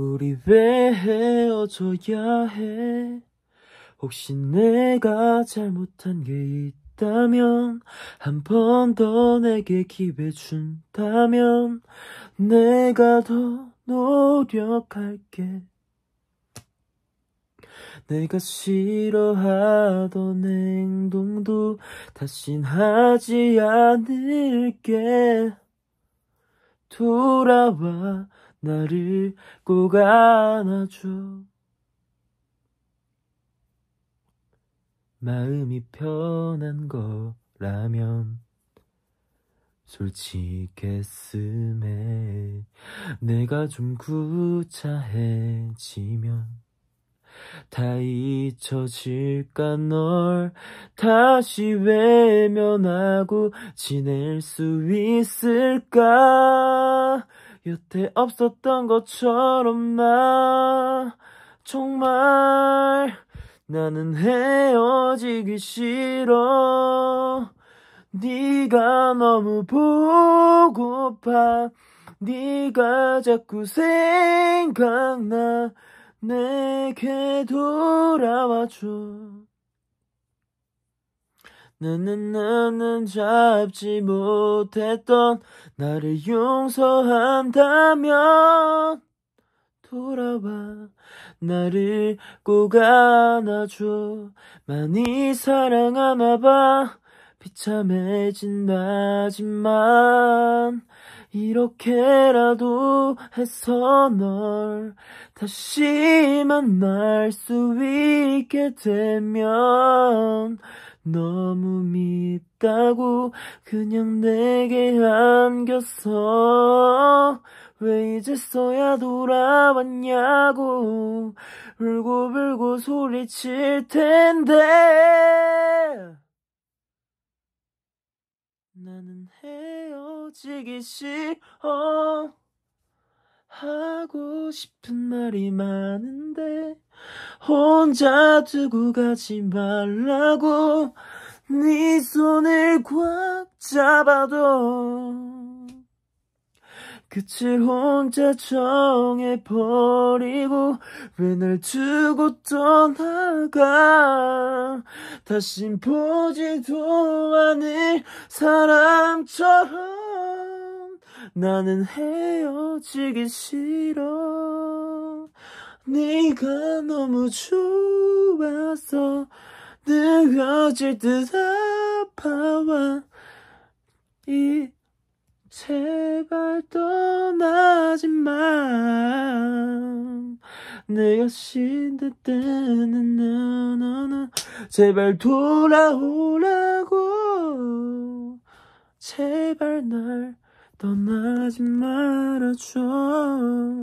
우리 왜 헤어져야 해? 혹시 내가 잘못한 게 있다면 한 번 더 내게 기회 준다면 내가 더 노력할게 내가 싫어하던 행동도 다신 하지 않을게 돌아와 나를 꼭 안아줘. 마음이 편한 거라면 솔직했음에 내가 좀 구차해지면 다 잊혀질까 널 다시 외면하고 지낼 수 있을까 여태 없었던 것처럼 나 정말 나는 헤어지기 싫어 네가 너무 보고파 네가 자꾸 생각나 내게 돌아와줘 나는 나는 잡지 못했던 나를 용서한다면 돌아와 나를 꼭 안아줘 많이 사랑하나 봐 비참해진다지만 이렇게라도 해서 널 다시 만날 수 있게 되면 너무 밉다고 그냥 내게 안겼어 왜 이제서야 돌아왔냐고 울고불고 소리칠 텐데 나는 헤어지기 싫어 하고 싶은 말이 많은데 혼자 두고 가지 말라고 네 손을 꽉 잡아도 끝을 혼자 정해버리고 왜 날 두고 떠나가 다신 보지도 않은 사람처럼 나는 헤어지기 싫어 네가 너무 좋아서 느껴질듯 아파와 이 제발 떠나지 마 내가 신듯다는 너너너 제발 돌아오라고 제발 날 떠나지 말아줘